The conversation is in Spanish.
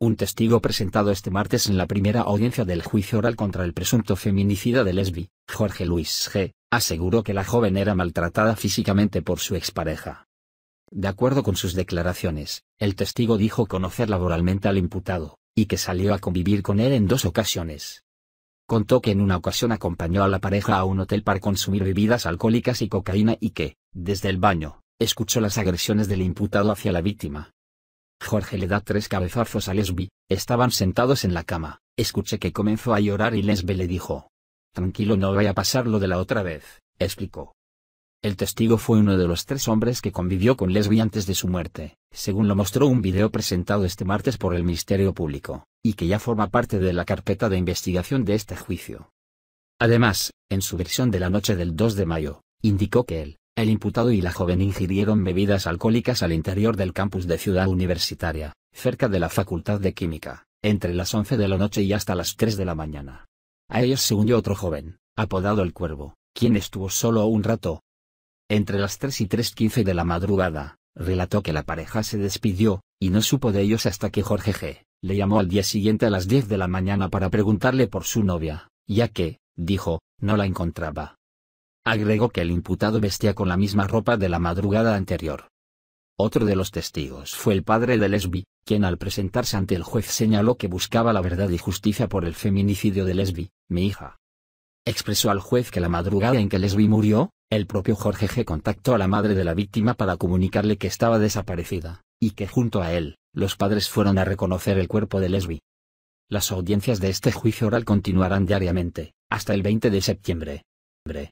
un testigo presentado este martes en la primera audiencia del juicio oral contra el presunto feminicida de Lesbi, Jorge Luis G., aseguró que la joven era maltratada físicamente por su expareja. De acuerdo con sus declaraciones, el testigo dijo conocer laboralmente al imputado, y que salió a convivir con él en dos ocasiones. Contó que en una ocasión acompañó a la pareja a un hotel para consumir bebidas alcohólicas y cocaína y que, desde el baño, escuchó las agresiones del imputado hacia la víctima. Jorge le da tres cabezazos a Lesbi, estaban sentados en la cama, escuché que comenzó a llorar y Lesbi le dijo. Tranquilo no vaya a pasar lo de la otra vez, explicó. El testigo fue uno de los tres hombres que convivió con Lesbi antes de su muerte, según lo mostró un video presentado este martes por el Ministerio Público, y que ya forma parte de la carpeta de investigación de este juicio. Además, en su versión de la noche del 2 de mayo, indicó que él, el imputado y la joven ingirieron bebidas alcohólicas al interior del campus de Ciudad Universitaria, cerca de la Facultad de Química, entre las 11 de la noche y hasta las 3 de la mañana. A ellos se unió otro joven, apodado El Cuervo, quien estuvo solo un rato. Entre las 3 y 3.15 de la madrugada, relató que la pareja se despidió, y no supo de ellos hasta que Jorge G. le llamó al día siguiente a las 10 de la mañana para preguntarle por su novia, ya que, dijo, no la encontraba. Agregó que el imputado vestía con la misma ropa de la madrugada anterior. Otro de los testigos fue el padre de Lesbi, quien al presentarse ante el juez señaló que buscaba la verdad y justicia por el feminicidio de Lesbi, mi hija. Expresó al juez que la madrugada en que Lesbi murió, el propio Jorge G. contactó a la madre de la víctima para comunicarle que estaba desaparecida, y que junto a él, los padres fueron a reconocer el cuerpo de Lesbi. Las audiencias de este juicio oral continuarán diariamente, hasta el 20 de septiembre.